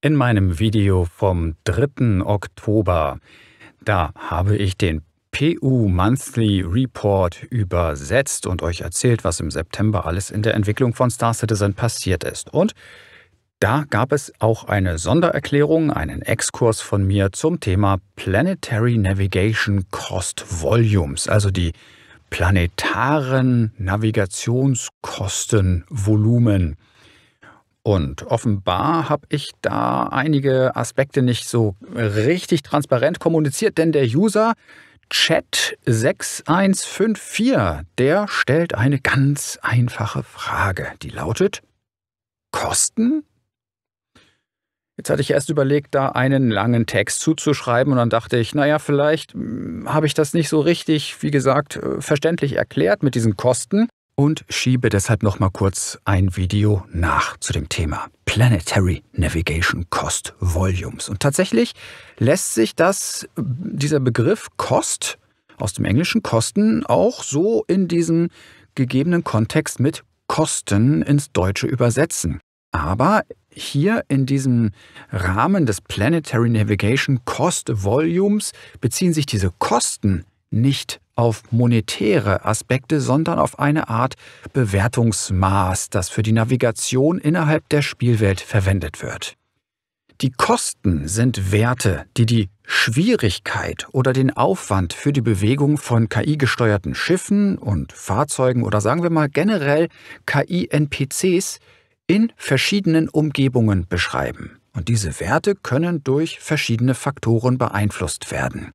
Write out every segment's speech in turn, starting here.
In meinem Video vom 3. Oktober, da habe ich den PU Monthly Report übersetzt und euch erzählt, was im September alles in der Entwicklung von Star Citizen passiert ist. Und da gab es auch eine Sondererklärung, einen Exkurs von mir zum Thema Planetary Navigation Cost Volumes, also die planetaren Navigationskostenvolumen. Und offenbar habe ich da einige Aspekte nicht so richtig transparent kommuniziert, denn der User Chat6154, der stellt eine ganz einfache Frage, die lautet Kosten? Jetzt hatte ich erst überlegt, da einen langen Text zuzuschreiben und dann dachte ich, naja, vielleicht hm, habe ich das nicht so richtig, wie gesagt, äh, verständlich erklärt mit diesen Kosten und schiebe deshalb noch mal kurz ein Video nach zu dem Thema Planetary Navigation Cost Volumes. Und tatsächlich lässt sich das dieser Begriff Cost aus dem englischen Kosten auch so in diesem gegebenen Kontext mit Kosten ins Deutsche übersetzen. Aber hier in diesem Rahmen des Planetary Navigation Cost Volumes beziehen sich diese Kosten nicht auf monetäre Aspekte, sondern auf eine Art Bewertungsmaß, das für die Navigation innerhalb der Spielwelt verwendet wird. Die Kosten sind Werte, die die Schwierigkeit oder den Aufwand für die Bewegung von KI-gesteuerten Schiffen und Fahrzeugen oder sagen wir mal generell KI-NPCs in verschiedenen Umgebungen beschreiben. Und diese Werte können durch verschiedene Faktoren beeinflusst werden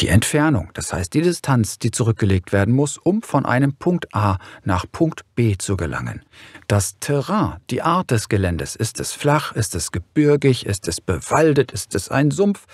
die Entfernung, das heißt die Distanz, die zurückgelegt werden muss, um von einem Punkt A nach Punkt B zu gelangen. Das Terrain, die Art des Geländes, ist es flach, ist es gebirgig, ist es bewaldet, ist es ein Sumpf,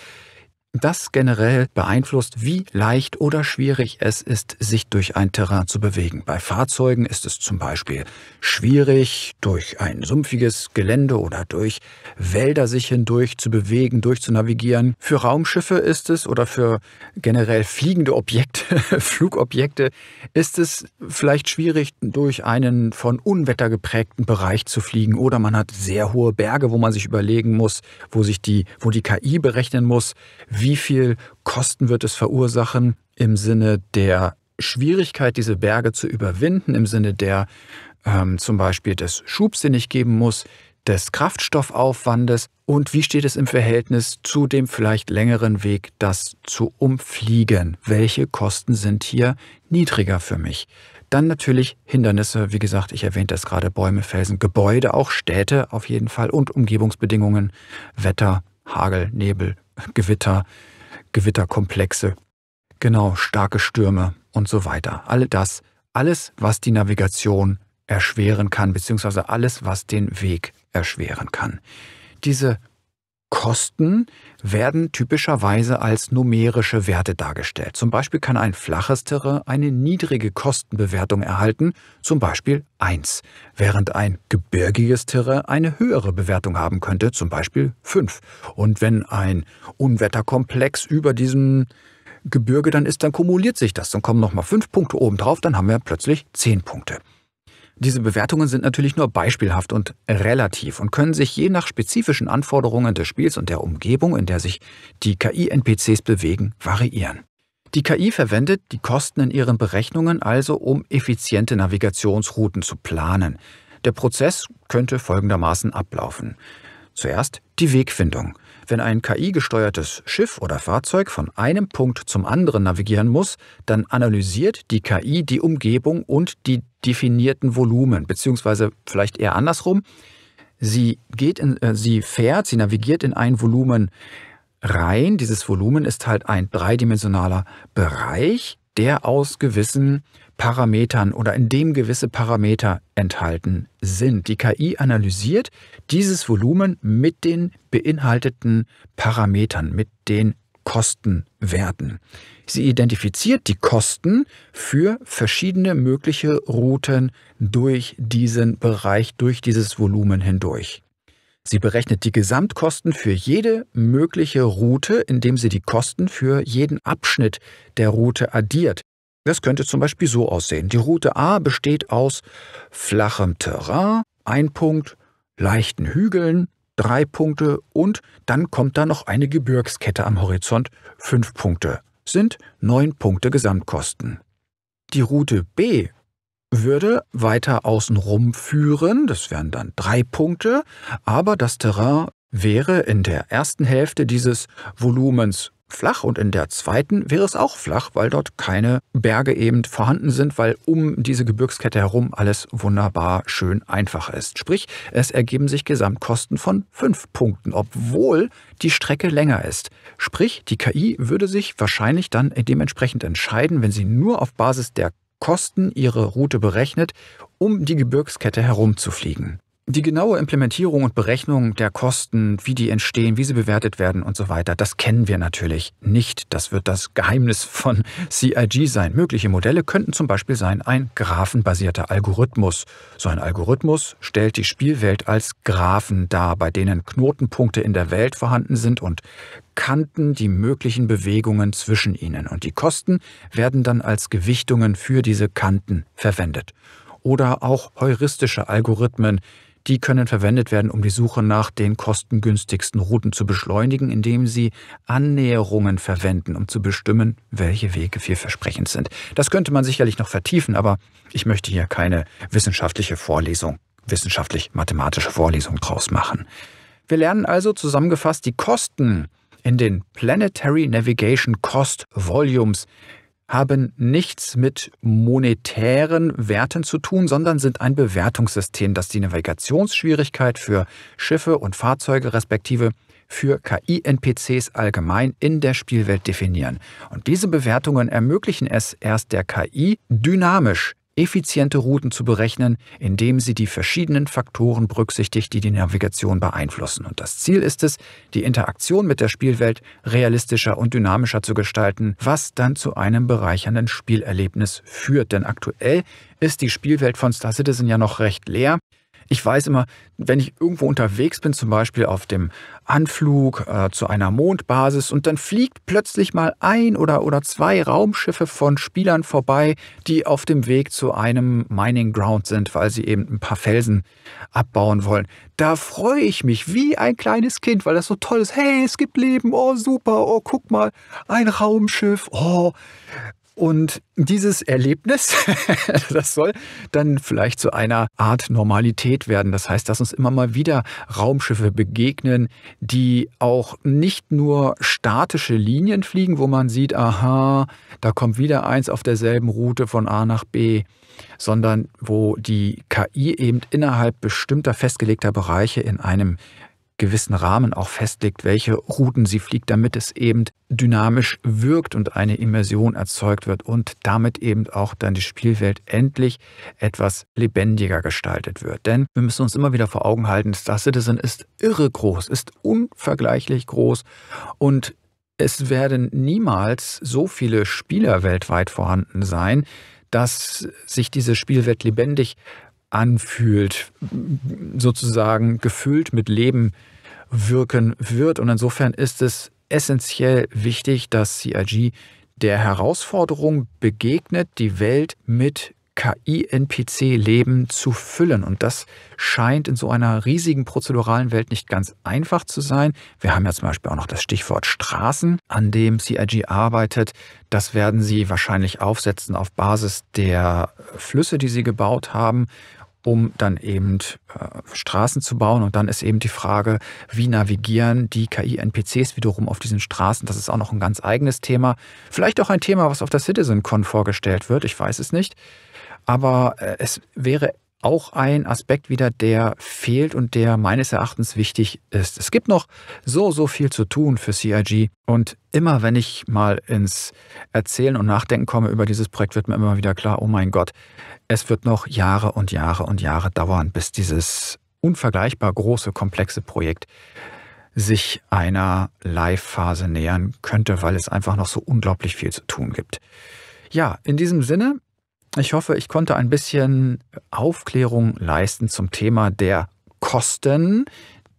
das generell beeinflusst, wie leicht oder schwierig es ist, sich durch ein Terrain zu bewegen. Bei Fahrzeugen ist es zum Beispiel schwierig, durch ein sumpfiges Gelände oder durch Wälder sich hindurch zu bewegen, durchzunavigieren. Für Raumschiffe ist es oder für generell fliegende Objekte, Flugobjekte, ist es vielleicht schwierig, durch einen von Unwetter geprägten Bereich zu fliegen. Oder man hat sehr hohe Berge, wo man sich überlegen muss, wo sich die, wo die KI berechnen muss, wie wie viel Kosten wird es verursachen im Sinne der Schwierigkeit, diese Berge zu überwinden, im Sinne der ähm, zum Beispiel des Schubs, den ich geben muss, des Kraftstoffaufwandes und wie steht es im Verhältnis zu dem vielleicht längeren Weg, das zu umfliegen? Welche Kosten sind hier niedriger für mich? Dann natürlich Hindernisse, wie gesagt, ich erwähnte es gerade, Bäume, Felsen, Gebäude, auch Städte auf jeden Fall und Umgebungsbedingungen, Wetter, Hagel, Nebel, Gewitter, Gewitterkomplexe, genau, starke Stürme und so weiter. Alle das, alles, was die Navigation erschweren kann, beziehungsweise alles, was den Weg erschweren kann. Diese Kosten werden typischerweise als numerische Werte dargestellt. Zum Beispiel kann ein flaches Terrain eine niedrige Kostenbewertung erhalten, zum Beispiel 1, während ein gebirgiges Terrain eine höhere Bewertung haben könnte, zum Beispiel 5. Und wenn ein Unwetterkomplex über diesem Gebirge dann ist, dann kumuliert sich das. Dann kommen nochmal 5 Punkte oben drauf, dann haben wir plötzlich 10 Punkte. Diese Bewertungen sind natürlich nur beispielhaft und relativ und können sich je nach spezifischen Anforderungen des Spiels und der Umgebung, in der sich die KI-NPCs bewegen, variieren. Die KI verwendet die Kosten in ihren Berechnungen also, um effiziente Navigationsrouten zu planen. Der Prozess könnte folgendermaßen ablaufen. Zuerst die Wegfindung. Wenn ein KI-gesteuertes Schiff oder Fahrzeug von einem Punkt zum anderen navigieren muss, dann analysiert die KI die Umgebung und die definierten Volumen, beziehungsweise vielleicht eher andersrum. Sie, geht in, äh, sie fährt, sie navigiert in ein Volumen rein. Dieses Volumen ist halt ein dreidimensionaler Bereich, der aus gewissen Parametern oder in dem gewisse Parameter enthalten sind. Die KI analysiert dieses Volumen mit den beinhalteten Parametern, mit den Kostenwerten. Sie identifiziert die Kosten für verschiedene mögliche Routen durch diesen Bereich, durch dieses Volumen hindurch. Sie berechnet die Gesamtkosten für jede mögliche Route, indem sie die Kosten für jeden Abschnitt der Route addiert. Das könnte zum Beispiel so aussehen. Die Route A besteht aus flachem Terrain, ein Punkt, leichten Hügeln, drei Punkte und dann kommt da noch eine Gebirgskette am Horizont, fünf Punkte, sind neun Punkte Gesamtkosten. Die Route B würde weiter außenrum führen, das wären dann drei Punkte, aber das Terrain wäre in der ersten Hälfte dieses Volumens flach und in der zweiten wäre es auch flach, weil dort keine Berge eben vorhanden sind, weil um diese Gebirgskette herum alles wunderbar schön einfach ist. Sprich, es ergeben sich Gesamtkosten von fünf Punkten, obwohl die Strecke länger ist. Sprich, die KI würde sich wahrscheinlich dann dementsprechend entscheiden, wenn sie nur auf Basis der Kosten ihre Route berechnet, um die Gebirgskette herumzufliegen. Die genaue Implementierung und Berechnung der Kosten, wie die entstehen, wie sie bewertet werden und so weiter, das kennen wir natürlich nicht. Das wird das Geheimnis von CIG sein. Mögliche Modelle könnten zum Beispiel sein ein graphenbasierter Algorithmus. So ein Algorithmus stellt die Spielwelt als Graphen dar, bei denen Knotenpunkte in der Welt vorhanden sind und Kanten die möglichen Bewegungen zwischen ihnen. Und die Kosten werden dann als Gewichtungen für diese Kanten verwendet. Oder auch heuristische Algorithmen, die können verwendet werden, um die Suche nach den kostengünstigsten Routen zu beschleunigen, indem sie Annäherungen verwenden, um zu bestimmen, welche Wege vielversprechend sind. Das könnte man sicherlich noch vertiefen, aber ich möchte hier keine wissenschaftliche Vorlesung, wissenschaftlich-mathematische Vorlesung draus machen. Wir lernen also zusammengefasst die Kosten in den Planetary Navigation Cost Volumes haben nichts mit monetären Werten zu tun, sondern sind ein Bewertungssystem, das die Navigationsschwierigkeit für Schiffe und Fahrzeuge respektive für KI-NPCs allgemein in der Spielwelt definieren. Und diese Bewertungen ermöglichen es erst der KI, dynamisch effiziente Routen zu berechnen, indem sie die verschiedenen Faktoren berücksichtigt, die die Navigation beeinflussen. Und das Ziel ist es, die Interaktion mit der Spielwelt realistischer und dynamischer zu gestalten, was dann zu einem bereichernden Spielerlebnis führt. Denn aktuell ist die Spielwelt von Star Citizen ja noch recht leer. Ich weiß immer, wenn ich irgendwo unterwegs bin, zum Beispiel auf dem Anflug äh, zu einer Mondbasis und dann fliegt plötzlich mal ein oder, oder zwei Raumschiffe von Spielern vorbei, die auf dem Weg zu einem Mining Ground sind, weil sie eben ein paar Felsen abbauen wollen. Da freue ich mich wie ein kleines Kind, weil das so toll ist. Hey, es gibt Leben, oh super, oh guck mal, ein Raumschiff, oh. Und dieses Erlebnis, das soll dann vielleicht zu einer Art Normalität werden. Das heißt, dass uns immer mal wieder Raumschiffe begegnen, die auch nicht nur statische Linien fliegen, wo man sieht, aha, da kommt wieder eins auf derselben Route von A nach B, sondern wo die KI eben innerhalb bestimmter festgelegter Bereiche in einem gewissen Rahmen auch festlegt, welche Routen sie fliegt, damit es eben dynamisch wirkt und eine Immersion erzeugt wird und damit eben auch dann die Spielwelt endlich etwas lebendiger gestaltet wird. Denn wir müssen uns immer wieder vor Augen halten, Star Citizen ist irre groß, ist unvergleichlich groß und es werden niemals so viele Spieler weltweit vorhanden sein, dass sich diese Spielwelt lebendig anfühlt, sozusagen gefüllt mit Leben wirken wird. Und insofern ist es essentiell wichtig, dass CIG der Herausforderung begegnet, die Welt mit KI-NPC-Leben zu füllen. Und das scheint in so einer riesigen prozeduralen Welt nicht ganz einfach zu sein. Wir haben ja zum Beispiel auch noch das Stichwort Straßen, an dem CIG arbeitet. Das werden sie wahrscheinlich aufsetzen auf Basis der Flüsse, die sie gebaut haben um dann eben äh, Straßen zu bauen. Und dann ist eben die Frage, wie navigieren die KI-NPCs wiederum auf diesen Straßen. Das ist auch noch ein ganz eigenes Thema. Vielleicht auch ein Thema, was auf der CitizenCon vorgestellt wird. Ich weiß es nicht. Aber äh, es wäre auch ein Aspekt wieder, der fehlt und der meines Erachtens wichtig ist. Es gibt noch so, so viel zu tun für CIG und immer wenn ich mal ins Erzählen und Nachdenken komme über dieses Projekt, wird mir immer wieder klar, oh mein Gott, es wird noch Jahre und Jahre und Jahre dauern, bis dieses unvergleichbar große, komplexe Projekt sich einer Live-Phase nähern könnte, weil es einfach noch so unglaublich viel zu tun gibt. Ja, in diesem Sinne ich hoffe, ich konnte ein bisschen Aufklärung leisten zum Thema der Kosten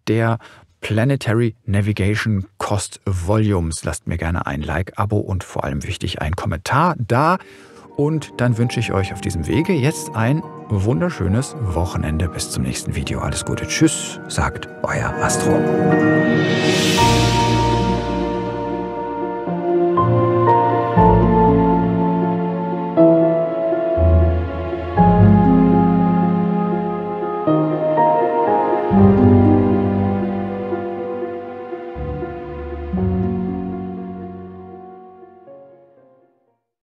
der Planetary Navigation Cost Volumes. Lasst mir gerne ein Like, Abo und vor allem wichtig einen Kommentar da. Und dann wünsche ich euch auf diesem Wege jetzt ein wunderschönes Wochenende. Bis zum nächsten Video. Alles Gute. Tschüss, sagt euer Astro.